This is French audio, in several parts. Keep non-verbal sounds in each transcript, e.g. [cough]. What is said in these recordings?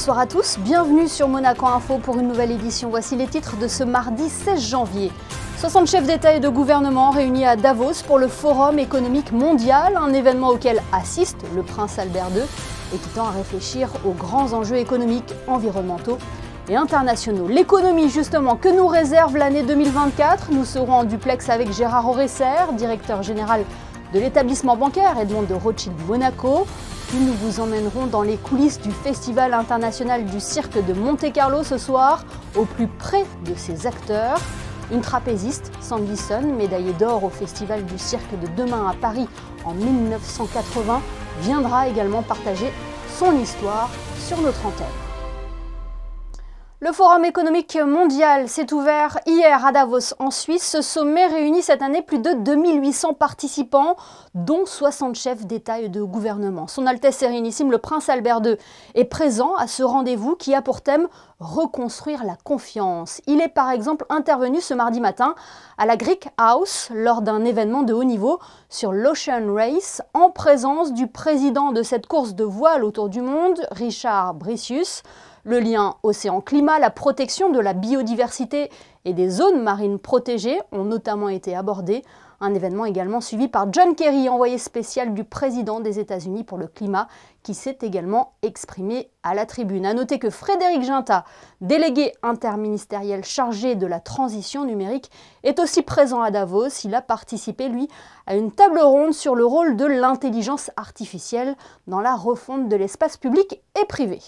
Bonsoir à tous, bienvenue sur Monaco Info pour une nouvelle édition. Voici les titres de ce mardi 16 janvier. 60 chefs d'État et de gouvernement réunis à Davos pour le Forum économique mondial, un événement auquel assiste le prince Albert II et qui tend à réfléchir aux grands enjeux économiques, environnementaux et internationaux. L'économie justement, que nous réserve l'année 2024 Nous serons en duplex avec Gérard Oresser, directeur général de l'établissement bancaire Edmond de Rothschild Monaco nous vous emmènerons dans les coulisses du Festival international du cirque de Monte-Carlo ce soir, au plus près de ses acteurs. Une trapéziste, Sandison, médaillée d'or au Festival du cirque de demain à Paris en 1980, viendra également partager son histoire sur notre antenne. Le Forum économique mondial s'est ouvert hier à Davos en Suisse. Ce sommet réunit cette année plus de 2800 participants, dont 60 chefs d'État et de gouvernement. Son Altesse Sérénissime, le Prince Albert II, est présent à ce rendez-vous qui a pour thème reconstruire la confiance. Il est par exemple intervenu ce mardi matin à la Greek House lors d'un événement de haut niveau sur l'Ocean Race en présence du président de cette course de voile autour du monde, Richard Bricius le lien océan-climat, la protection de la biodiversité et des zones marines protégées ont notamment été abordés. Un événement également suivi par John Kerry, envoyé spécial du président des États-Unis pour le climat, qui s'est également exprimé à la tribune. À noter que Frédéric Ginta, délégué interministériel chargé de la transition numérique, est aussi présent à Davos. Il a participé, lui, à une table ronde sur le rôle de l'intelligence artificielle dans la refonte de l'espace public et privé.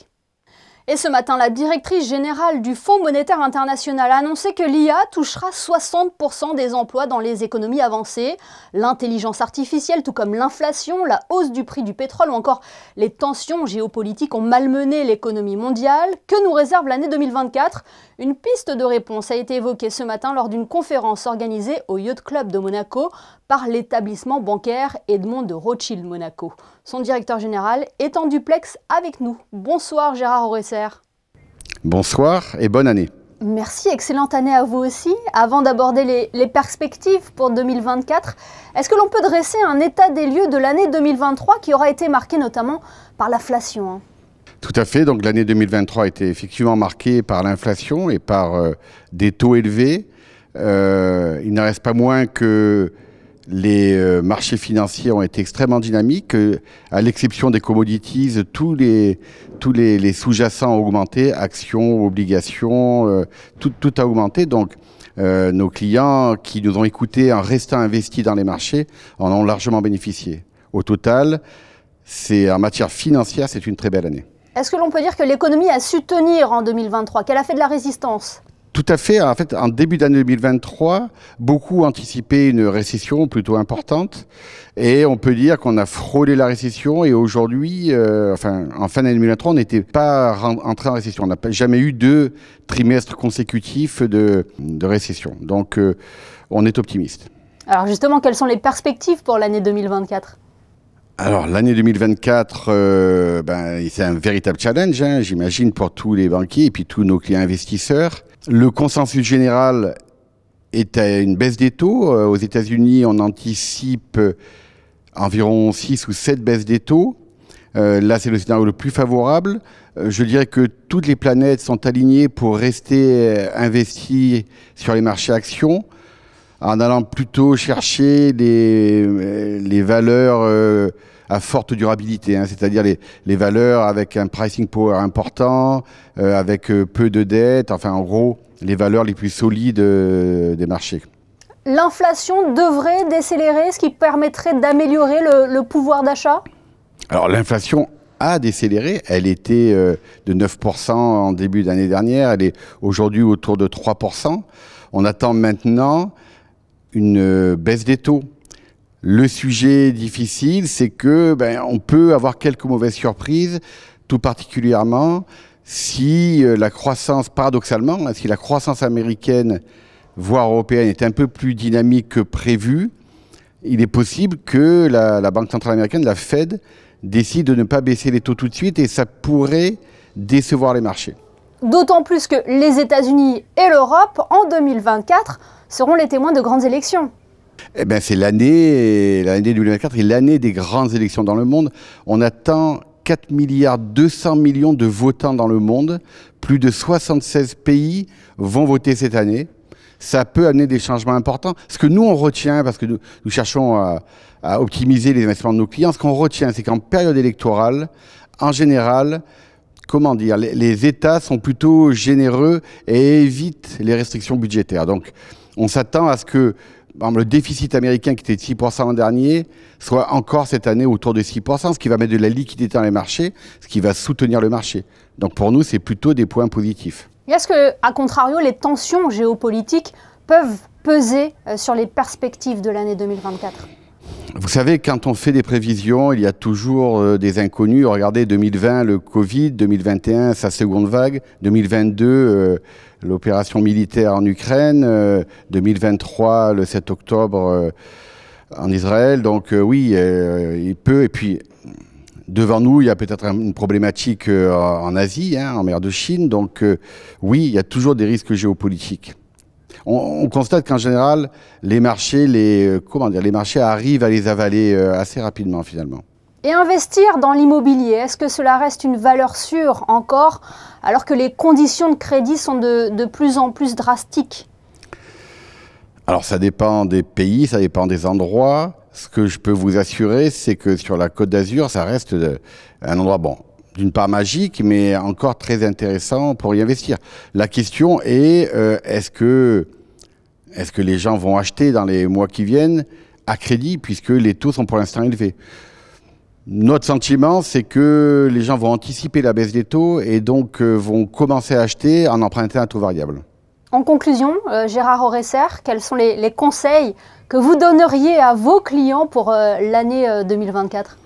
Et ce matin, la directrice générale du Fonds monétaire international a annoncé que l'IA touchera 60% des emplois dans les économies avancées. L'intelligence artificielle, tout comme l'inflation, la hausse du prix du pétrole ou encore les tensions géopolitiques ont malmené l'économie mondiale. Que nous réserve l'année 2024 une piste de réponse a été évoquée ce matin lors d'une conférence organisée au Yacht Club de Monaco par l'établissement bancaire Edmond de Rothschild Monaco. Son directeur général est en duplex avec nous. Bonsoir Gérard Auresser. Bonsoir et bonne année. Merci, excellente année à vous aussi. Avant d'aborder les, les, perspectives pour 2024, est-ce que l'on peut dresser un état des lieux de l'année 2023 qui aura été marquée notamment par l'inflation hein tout à fait. Donc l'année 2023 a été effectivement marquée par l'inflation et par euh, des taux élevés. Euh, il ne reste pas moins que les euh, marchés financiers ont été extrêmement dynamiques. À l'exception des commodities, tous les, tous les, sous-jacents ont augmenté, actions, obligations, tout, a augmenté. Donc nos clients qui nous ont écoutés en restant investis dans les marchés en ont largement bénéficié. Au total, c'est en matière financière, c'est une très belle année. Est-ce que l'on peut dire que l'économie a su tenir en 2023, qu'elle a fait de la résistance tout à fait. En fait, en début d'année 2023, beaucoup anticipaient une récession plutôt importante. Et on peut dire qu'on a frôlé la récession. Et aujourd'hui, euh, enfin, en fin d'année 2023, on n'était pas entré en récession. On n'a jamais eu deux trimestres consécutifs de, récession. Donc, euh, on est optimiste. Alors justement, quelles sont les perspectives pour l'année 2024 alors l'année 2024, euh, ben, c'est un véritable challenge, hein, j'imagine, pour tous les banquiers et puis tous nos clients investisseurs. Le consensus général est à une baisse des taux. Euh, aux États-Unis, on anticipe environ 6 ou 7 baisses des taux. Euh, là, c'est le scénario le plus favorable. je dirais que toutes les planètes sont alignées pour rester investies sur les marchés actions en allant plutôt chercher les, euh, les valeurs euh, à forte durabilité, hein. c'est-à-dire les, les, valeurs avec un pricing power important, euh, avec peu de dettes, enfin en gros les valeurs les plus solides des marchés. L'inflation devrait décélérer, ce qui permettrait d'améliorer le, le pouvoir d'achat Alors l'inflation a décéléré. Elle était de 9% en début d'année dernière. Elle est aujourd'hui autour de 3%. On attend maintenant une euh, baisse des taux. Le sujet difficile, c'est que ben, on peut avoir quelques mauvaises surprises, tout particulièrement si euh, la croissance, paradoxalement, hein, si la croissance américaine, voire européenne, est un peu plus dynamique que prévu, il est possible que la, la Banque centrale américaine, la Fed, décide de ne pas baisser les taux tout de suite et ça pourrait décevoir les marchés. D'autant plus que les États-Unis et l'Europe, en 2024, seront les témoins de grandes élections. Eh bien, c'est l'année, l'année 2024 et l'année des grandes élections dans le monde. On attend 4,2 milliards de votants dans le monde. Plus de 76 pays vont voter cette année. Ça peut amener des changements importants. Ce que nous, on retient, parce que nous, cherchons à, optimiser les investissements de nos clients, ce qu'on retient, c'est qu'en période électorale, en général, comment dire, les, États sont plutôt généreux et évitent les restrictions budgétaires. Donc, on s'attend à ce que le déficit américain qui était de 6% l'an dernier soit encore cette année autour de 6%, ce qui va mettre de la liquidité dans les marchés, ce qui va soutenir le marché. Donc pour nous, c'est plutôt des points positifs. Est-ce que, à contrario, les tensions géopolitiques peuvent peser euh, sur les perspectives de l'année 2024 vous savez, quand on fait des prévisions, il y a toujours euh, des inconnus. Regardez 2020, le Covid, 2021, sa seconde vague, 2022, euh, l'opération militaire en Ukraine, 2023, euh, le 7 octobre en Israël. Donc oui, il peut. Et puis, devant nous, il y a peut-être une problématique en Asie, hein, en mer de Chine. Donc oui, il y a toujours des risques géopolitiques on, constate qu'en général, les marchés, les, euh, les marchés arrivent à les avaler euh, assez rapidement finalement. Et investir dans l'immobilier, est-ce que cela reste une valeur sûre encore, alors que les conditions de crédit sont de plus en plus drastiques Alors ça dépend des pays, ça dépend des endroits. Ce que je peux vous assurer, c'est que sur la Côte d'Azur, ça reste euh, un endroit bon d'une part magique, mais encore très intéressant pour y investir. La question est, euh, est-ce que, est -ce que les gens vont acheter dans les mois qui viennent à crédit, puisque les taux sont pour l'instant élevés notre sentiment, c'est que les gens vont anticiper la baisse des taux et donc euh, vont commencer à acheter en empruntant un taux variable. En conclusion, euh, Gérard Oresser, quels sont les, conseils que vous donneriez à vos clients pour l'année 2024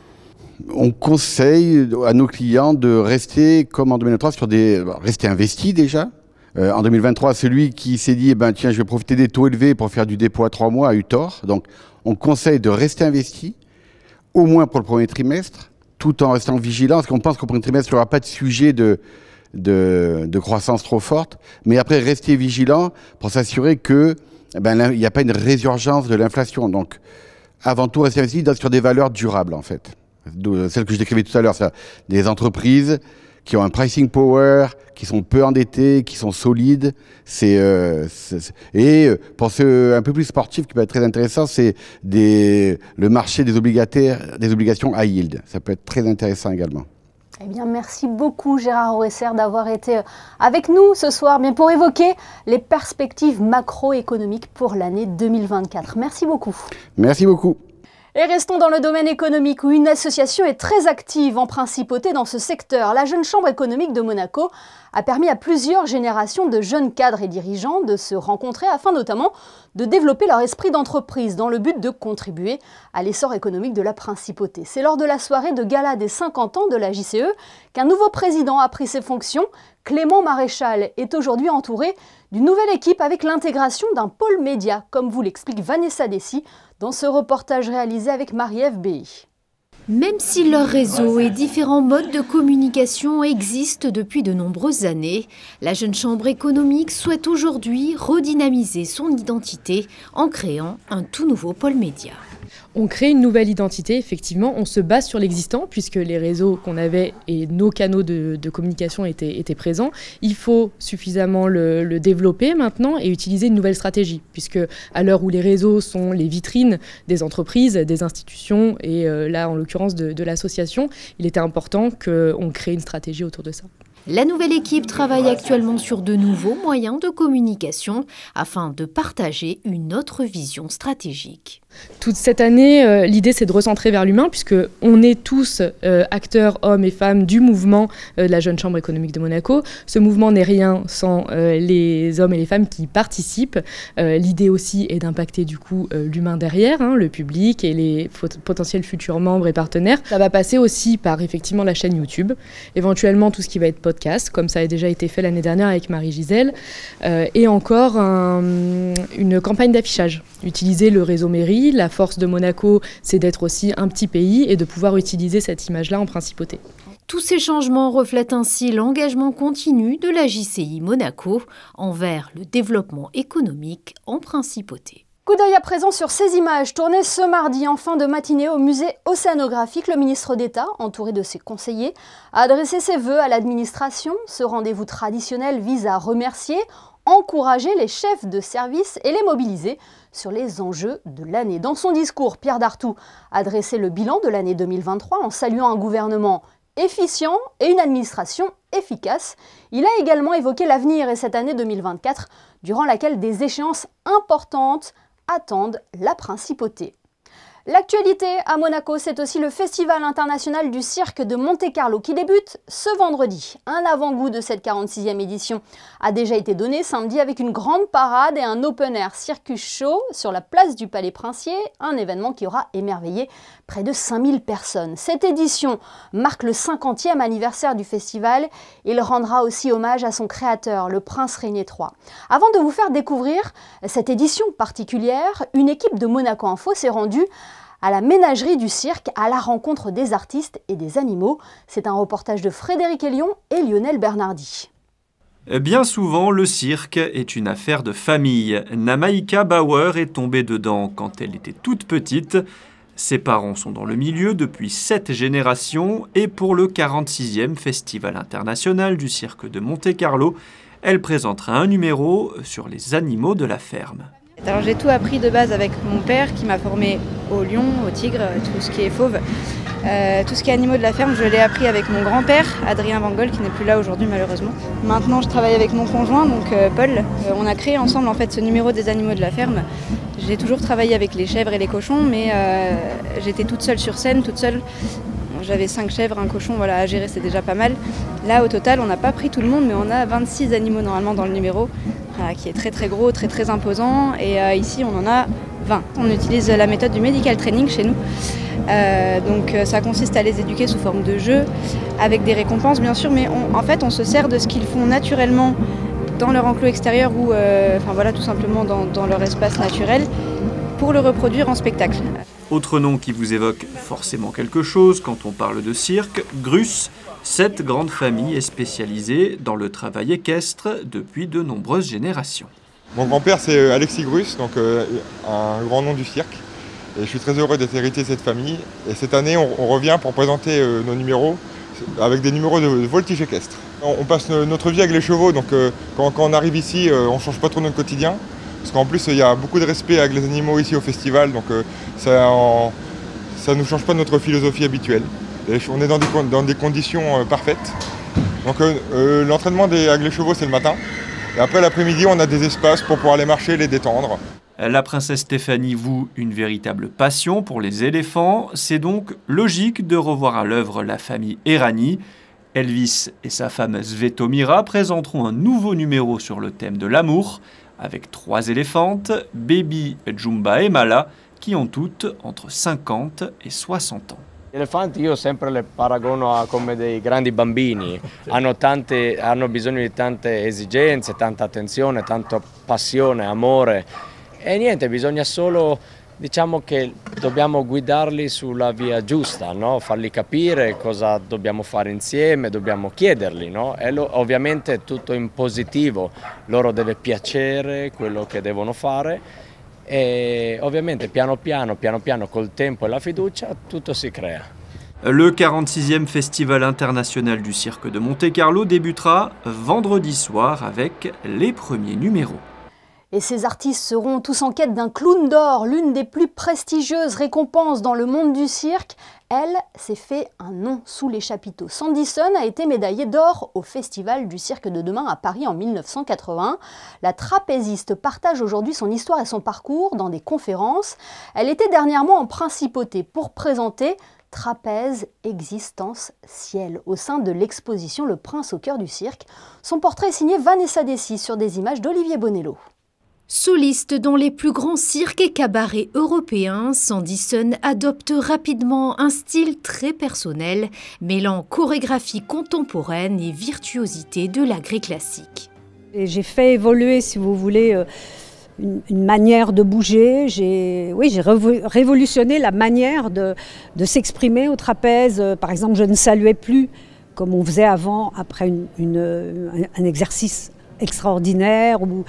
on conseille à nos clients de rester comme en 2023, sur des bah, rester investis déjà. Euh, en 2023, celui qui s'est dit eh ben tiens, je vais profiter des taux élevés pour faire du dépôt à trois mois a eu tort. Donc, on conseille de rester investi au moins pour le premier trimestre, tout en restant vigilant parce qu'on pense qu'au premier trimestre, il n'y aura pas de sujet de, croissance trop forte. Mais après, rester vigilant pour s'assurer que eh ben, il n'y a pas une résurgence de l'inflation. Donc, avant tout, rester investi sur des valeurs durables en fait. Euh, celle que je décrivais tout à l'heure, ça des entreprises qui ont un pricing power, qui sont peu endettées, qui sont solides. C'est euh, et euh, pour ceux un peu plus sportif qui peut être très intéressant, c'est des le marché des obligataires, des obligations à yield. Ça peut être très intéressant également. Eh bien, merci beaucoup Gérard Oresser d'avoir été avec nous ce soir, mais pour évoquer les perspectives macroéconomiques pour l'année 2024. Merci beaucoup. Merci beaucoup. Et restons dans le domaine économique où une association est très active en principauté dans ce secteur. La Jeune Chambre économique de Monaco a permis à plusieurs générations de jeunes cadres et dirigeants de se rencontrer afin notamment de développer leur esprit d'entreprise dans le but de contribuer à l'essor économique de la principauté. C'est lors de la soirée de gala des 50 ans de la JCE qu'un nouveau président a pris ses fonctions. Clément Maréchal est aujourd'hui entouré d'une nouvelle équipe avec l'intégration d'un pôle média, comme vous l'explique Vanessa Dessy, dans ce reportage réalisé avec Marie-Ève Même si leurs réseaux et différents modes de communication existent depuis de nombreuses années, la jeune chambre économique souhaite aujourd'hui redynamiser son identité en créant un tout nouveau pôle média. On crée une nouvelle identité, effectivement. On se base sur l'existant, puisque les réseaux qu'on avait et nos canaux de, communication étaient, présents. Il faut suffisamment le, développer maintenant et utiliser une nouvelle stratégie, puisque à l'heure où les réseaux sont les vitrines des entreprises, des institutions et euh, là, en l'occurrence, de, de l'association, il était important qu'on crée une stratégie autour de ça. La nouvelle équipe travaille actuellement sur de nouveaux moyens de communication afin de partager une autre vision stratégique. Toute cette année, euh, l'idée c'est de recentrer vers l'humain, puisque on est tous euh, acteurs, hommes et femmes, du mouvement euh, de la Jeune Chambre économique de Monaco. Ce mouvement n'est rien sans les hommes et les femmes qui participent. l'idée aussi est d'impacter du coup l'humain derrière, hein, le public et les potentiels futurs membres et partenaires. Ça va passer aussi par effectivement la chaîne YouTube, éventuellement tout ce qui va être podcast, comme ça a déjà été fait l'année dernière avec Marie-Gisèle, et encore une campagne d'affichage. Utiliser le réseau mairie la force de Monaco, c'est d'être aussi un petit pays et de pouvoir utiliser cette image-là en principauté. Tous ces changements reflètent ainsi l'engagement continu de la JCI Monaco envers le développement économique en principauté. Coup d'œil à présent sur ces images tournées ce mardi en fin de matinée au musée océanographique. Le ministre d'État, entouré de ses conseillers, a adressé ses vœux à l'administration. Ce rendez-vous traditionnel vise à remercier, encourager les chefs de service et les mobiliser sur les enjeux de l'année. Dans son discours, Pierre Dartout a dressé le bilan de l'année 2023 en saluant un gouvernement efficient et une administration efficace. Il a également évoqué l'avenir et cette année 2024, durant laquelle des échéances importantes attendent la principauté. L'actualité à Monaco, c'est aussi le Festival international du cirque de Monte-Carlo qui débute ce vendredi. Un avant-goût de cette 46e édition a déjà été donné samedi avec une grande parade et un open air circus show sur la place du Palais Princier, un événement qui aura émerveillé près de 5000 personnes. Cette édition marque le 50e anniversaire du festival. Il rendra aussi hommage à son créateur, le prince Régnier III. Avant de vous faire découvrir cette édition particulière, une équipe de Monaco Info s'est rendue à la ménagerie du cirque à la rencontre des artistes et des animaux. C'est un reportage de Frédéric Elion et Lionel Bernardi. Bien souvent, le cirque est une affaire de famille. Namaika Bauer est tombée dedans quand elle était toute petite. Ses parents sont dans le milieu depuis sept générations et pour le 46e Festival international du cirque de Monte-Carlo, elle présentera un numéro sur les animaux de la ferme. Alors j'ai tout appris de base avec mon père qui m'a formé au lion, au tigre, tout ce qui est fauve. Euh, tout ce qui est animaux de la ferme, je l'ai appris avec mon grand-père, Adrien Vangol, qui n'est plus là aujourd'hui malheureusement. Maintenant, je travaille avec mon conjoint, donc euh, Paul. Euh, on a créé ensemble en fait ce numéro des animaux de la ferme. J'ai toujours travaillé avec les chèvres et les cochons, mais j'étais toute seule sur scène, toute seule. J'avais cinq chèvres, un cochon, voilà, à gérer, c'est déjà pas mal. Là, au total, on n'a pas pris tout le monde, mais on a 26 animaux normalement dans le numéro qui est très très gros, très très imposant. Et euh, ici, on en a 20. On utilise la méthode du medical training chez nous. Euh, donc euh, ça consiste à les éduquer sous forme de jeu, avec des récompenses bien sûr, mais en fait on se sert de ce qu'ils font naturellement dans leur enclos extérieur ou voilà tout simplement dans, leur espace naturel pour le reproduire en spectacle. Autre nom qui vous évoque forcément quelque chose quand on parle de cirque, Grus, cette grande famille est spécialisée dans le travail équestre depuis de nombreuses générations. Mon grand-père, c'est euh, Alexis Grus, donc euh, un grand nom du cirque. Et je suis très heureux d'être hérité de cette famille. Et cette année, on, revient pour présenter euh, nos numéros avec des numéros de, voltige équestre. On, passe notre vie avec les chevaux, donc quand, on arrive ici, on ne change pas trop notre quotidien. Parce qu'en plus, il y a beaucoup de respect avec les animaux ici au festival, donc ça ne nous change pas notre philosophie habituelle on est dans des, conditions euh, parfaites. Donc euh, euh, l'entraînement des, avec chevaux, c'est le matin. Et après l'après-midi, on a des espaces pour pouvoir les marcher, les détendre. La princesse Stéphanie voue une véritable passion pour les éléphants. C'est donc logique de revoir à l'œuvre la famille Erani. Elvis et sa femme Svetomira présenteront un nouveau numéro sur le thème de l'amour, avec trois éléphantes, Baby, Jumba et Mala, qui ont toutes entre 50 et 60 ans. Gli elefanti io sempre le paragono a come dei grandi bambini, [laughs] hanno, tante, hanno bisogno di tante esigenze, tanta attenzione, tanta passione, amore e niente, bisogna solo diciamo che dobbiamo guidarli sulla via giusta, no? farli capire cosa dobbiamo fare insieme, dobbiamo chiederli no? e lo, ovviamente tutto in positivo, loro deve piacere quello che devono fare Et évidemment, piano piano, piano piano col tempo et la fiducia tout se crée. Le 46e Festival international du cirque de Monte Carlo débutera vendredi soir avec les premiers numéros. Et ces artistes seront tous en quête d'un clown d'or, l'une des plus prestigieuses récompenses dans le monde du cirque. Elle s'est fait un nom sous les chapiteaux. Sandison a été médaillée d'or au Festival du Cirque de Demain à Paris en 1980. La trapéziste partage aujourd'hui son histoire et son parcours dans des conférences. Elle était dernièrement en principauté pour présenter Trapèze, existence, ciel, au sein de l'exposition Le Prince au cœur du cirque. Son portrait est signé Vanessa Dessy sur des images d'Olivier Bonello. Solistes dont les plus grands cirques et cabarets européens, Sandison adopte rapidement un style très personnel, mêlant chorégraphie contemporaine et virtuosité de la classique. J'ai fait évoluer, si vous voulez, euh, une, manière de bouger. J'ai, oui, j'ai révolutionné la manière de, s'exprimer au trapèze. Euh, par exemple, je ne saluais plus comme on faisait avant après un exercice extraordinaire ou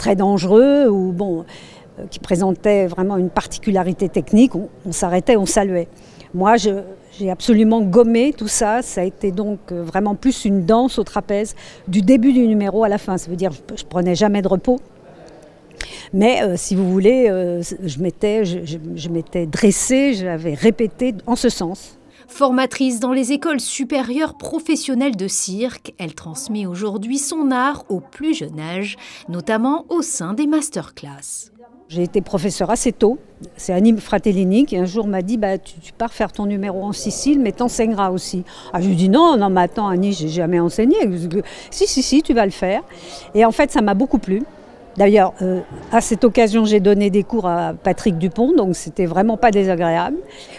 très dangereux ou bon, euh, qui présentait vraiment une particularité technique, on, s'arrêtait, on saluait. Moi, j'ai absolument gommé tout ça. Ça a été donc euh, vraiment plus une danse au trapèze du début du numéro à la fin. Ça veut dire je, ne prenais jamais de repos. Mais euh, si vous voulez, je m'étais je, je, dressée, j'avais répété en ce sens. Formatrice dans les écoles supérieures professionnelles de cirque, elle transmet aujourd'hui son art au plus jeune âge, notamment au sein des masterclass. J'ai été professeure assez tôt. C'est Annie Fratellini qui un jour m'a dit bah, tu, pars faire ton numéro en Sicile, mais t'enseigneras aussi. Ah, je lui ai dit non, non, mais attends, Annie, j'ai jamais enseigné. Si, si, si, tu vas le faire. Et en fait, ça m'a beaucoup plu. D'ailleurs, euh, à cette occasion, j'ai donné des cours à Patrick Dupont, donc c'était vraiment pas désagréable.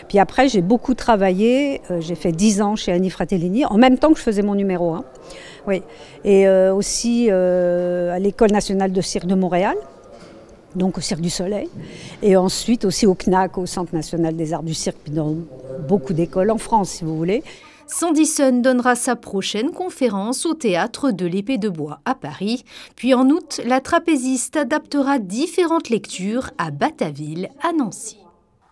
Puis après, j'ai beaucoup travaillé. Euh, j'ai fait 10 ans chez Annie Fratellini, en même temps que je faisais mon numéro 1. Oui. Et euh, aussi à l'École nationale de cirque de Montréal, donc au Cirque du Soleil. Et ensuite aussi au CNAC, au Centre national des arts du cirque, puis dans beaucoup d'écoles en France, si vous voulez. Sandison donnera sa prochaine conférence au théâtre de l'Épée de Bois à Paris. Puis en août, la trapéziste adaptera différentes lectures à Bataville, à Nancy.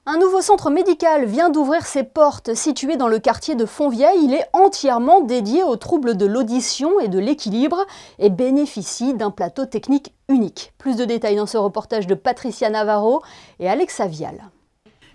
Un nouveau centre médical vient d'ouvrir ses portes. Situé dans le quartier de Fontvieille, il est entièrement dédié aux troubles de l'audition et de l'équilibre et bénéficie d'un plateau technique unique. Plus de détails dans ce reportage de Patricia Navarro et Alexa Vial.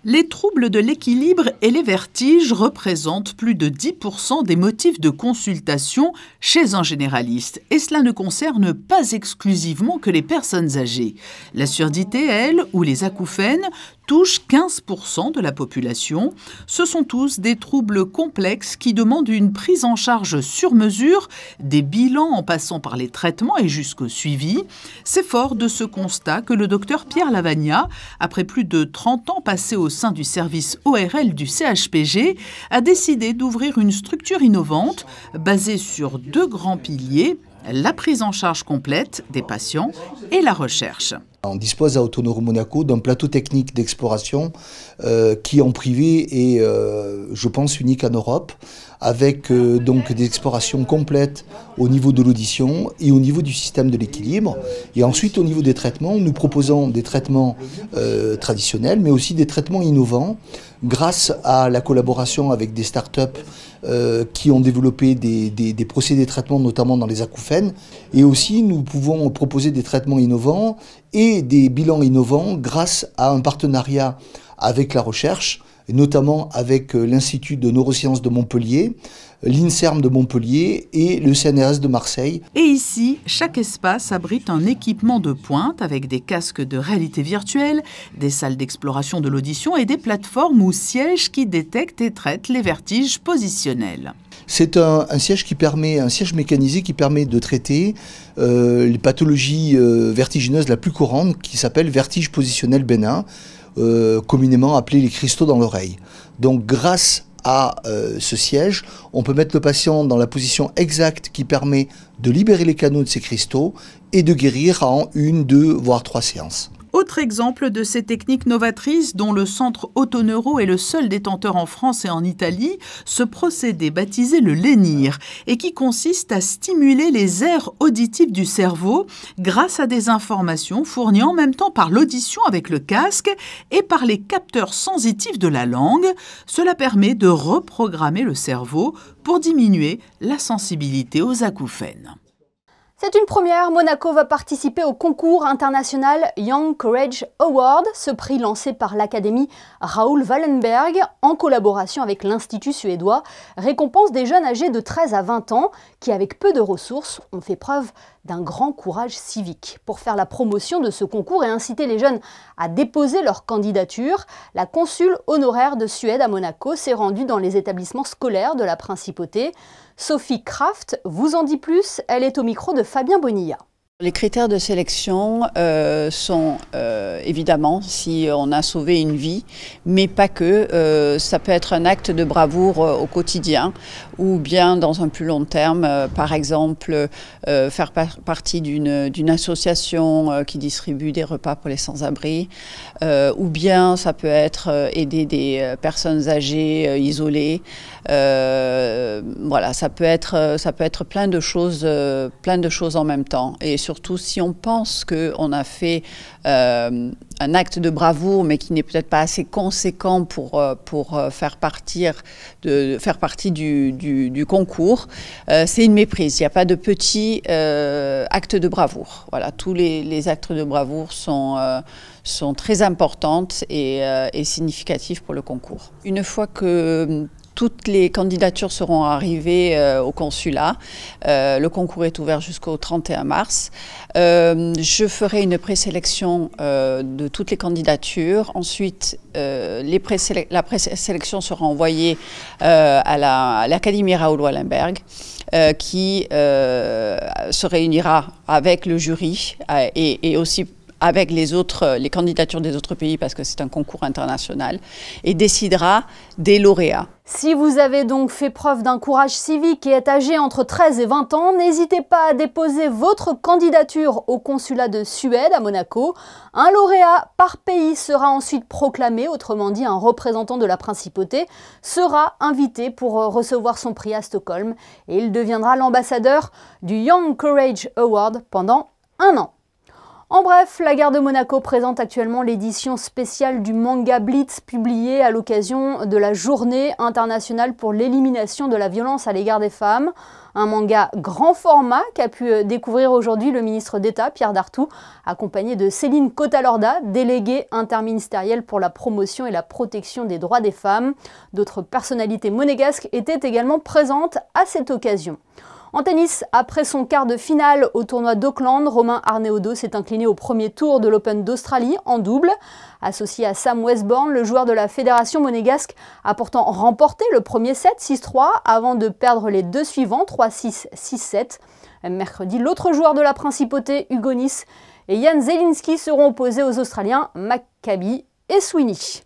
Les troubles de l'équilibre et les vertiges représentent plus de 10% des motifs de consultation chez un généraliste, et cela ne concerne pas exclusivement que les personnes âgées. La surdité, elle, ou les acouphènes touche 15% de la population. Ce sont tous des troubles complexes qui demandent une prise en charge sur mesure, des bilans en passant par les traitements et jusqu'au suivi. C'est fort de ce constat que le docteur Pierre Lavagna, après plus de 30 ans passés au sein du service ORL du CHPG, a décidé d'ouvrir une structure innovante basée sur deux grands piliers la prise en charge complète des patients et la recherche. On dispose à Autonoro Monaco d'un plateau technique d'exploration euh, qui en privé est, euh, je pense, unique en Europe, avec euh, donc des explorations complètes au niveau de l'audition et au niveau du système de l'équilibre. Et ensuite, au niveau des traitements, nous proposons des traitements traditionnels, mais aussi des traitements innovants grâce à la collaboration avec des startups euh, qui ont développé des, des, procédés de traitement, notamment dans les acouphènes. Et aussi, nous pouvons proposer des traitements innovants et des bilans innovants grâce à un partenariat avec la recherche notamment avec euh, l'Institut de neurosciences de Montpellier, l'INSERM de Montpellier et le CNRS de Marseille. Et ici, chaque espace abrite un équipement de pointe avec des casques de réalité virtuelle, des salles d'exploration de l'audition et des plateformes ou sièges qui détectent et traitent les vertiges positionnels. C'est un, siège qui permet, un siège mécanisé qui permet de traiter euh, les pathologies euh, vertigineuses la plus courante qui s'appelle vertige positionnel bénin. Euh, communément appelés les cristaux dans l'oreille. Donc grâce à euh, ce siège, on peut mettre le patient dans la position exacte qui permet de libérer les canaux de ces cristaux et de guérir en une, deux, voire trois séances. Autre exemple de ces techniques novatrices dont le centre Autoneuro est le seul détenteur en France et en Italie, ce procédé baptisé le lénir et qui consiste à stimuler les aires auditives du cerveau grâce à des informations fournies en même temps par l'audition avec le casque et par les capteurs sensitifs de la langue. Cela permet de reprogrammer le cerveau pour diminuer la sensibilité aux acouphènes. C'est une première, Monaco va participer au concours international Young Courage Award, ce prix lancé par l'Académie Raoul Wallenberg en collaboration avec l'Institut suédois, récompense des jeunes âgés de 13 à 20 ans qui, avec peu de ressources, ont fait preuve d'un grand courage civique. Pour faire la promotion de ce concours et inciter les jeunes à déposer leur candidature, la consul honoraire de Suède à Monaco s'est rendue dans les établissements scolaires de la principauté. Sophie Kraft vous en dit plus, elle est au micro de Fabien Bonilla. Les critères de sélection euh, sont euh, évidemment si on a sauvé une vie, mais pas que. Euh, ça peut être un acte de bravoure au quotidien ou bien dans un plus long terme, par exemple faire partie d'une association qui distribue des repas pour les sans-abri, ou bien ça peut être aider des personnes âgées isolées. voilà, ça peut être ça peut être plein de choses, plein de choses en même temps surtout si on pense qu'on a fait euh, un acte de bravoure, mais qui n'est peut-être pas assez conséquent pour, euh, pour euh, faire, partir de, faire partie du, concours, c'est une méprise. Il n'y a pas de petit euh, actes de bravoure. Voilà, tous les, actes de bravoure sont, sont très importants et, et significatifs pour le concours. Une fois que toutes les candidatures seront arrivées euh, au consulat. Euh, le concours est ouvert jusqu'au 31 mars. Euh, je ferai une présélection de toutes les candidatures. Ensuite, la présélection sera envoyée à l'Académie Raoul Wallenberg. qui se réunira avec le jury et, et aussi avec les autres, euh, les candidatures des autres pays parce que c'est un concours international et décidera des lauréats. Si vous avez donc fait preuve d'un courage civique et êtes âgé entre 13 et 20 ans, n'hésitez pas à déposer votre candidature au consulat de Suède à Monaco. Un lauréat par pays sera ensuite proclamé, autrement dit un représentant de la principauté sera invité pour euh, recevoir son prix à Stockholm et il deviendra l'ambassadeur du Young Courage Award pendant un an. En bref, la gare de Monaco présente actuellement l'édition spéciale du manga Blitz publié à l'occasion de la journée internationale pour l'élimination de la violence à l'égard des femmes. Un manga grand format qu'a pu euh, découvrir aujourd'hui le ministre d'État Pierre Dartout, accompagné de Céline Cotalorda, déléguée interministérielle pour la promotion et la protection des droits des femmes. D'autres personnalités monégasques étaient également présentes à cette occasion. En tennis, après son quart de finale au tournoi d'Auckland, Romain Arneodo s'est incliné au premier tour de l'Open d'Australie en double. Associé à Sam Westbourne, le joueur de la fédération monégasque a pourtant remporté le premier set 6-3 avant de perdre les deux suivants 3-6, 6-7. Mercredi, l'autre joueur de la principauté, Hugo et Jan Zelinski seront opposés aux Australiens Maccabi et Sweeney.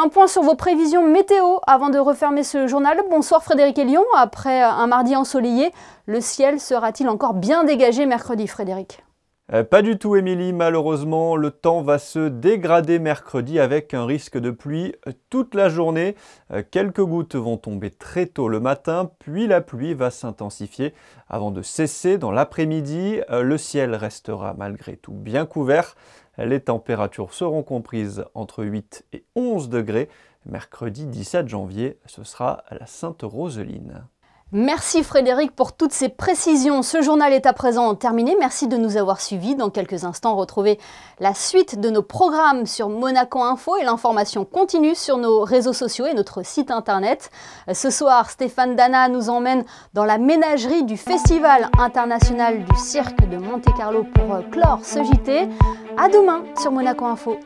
Un point sur vos prévisions météo avant de refermer ce journal. Bonsoir Frédéric et Lyon. Après un mardi ensoleillé, le ciel sera-t-il encore bien dégagé mercredi, Frédéric euh, pas du tout, Émilie. Malheureusement, le temps va se dégrader mercredi avec un risque de pluie toute la journée. Euh, quelques gouttes vont tomber très tôt le matin, puis la pluie va s'intensifier avant de cesser dans l'après-midi. Euh, le ciel restera malgré tout bien couvert les températures seront comprises entre 8 et 11 degrés. Mercredi 17 janvier, ce sera à la Sainte-Roseline. Merci Frédéric pour toutes ces précisions. Ce journal est à présent terminé. Merci de nous avoir suivis. Dans quelques instants, retrouvez la suite de nos programmes sur Monaco Info et l'information continue sur nos réseaux sociaux et notre site internet. Ce soir, Stéphane Dana nous emmène dans la ménagerie du Festival international du cirque de Monte-Carlo pour clore ce JT. À demain sur Monaco Info.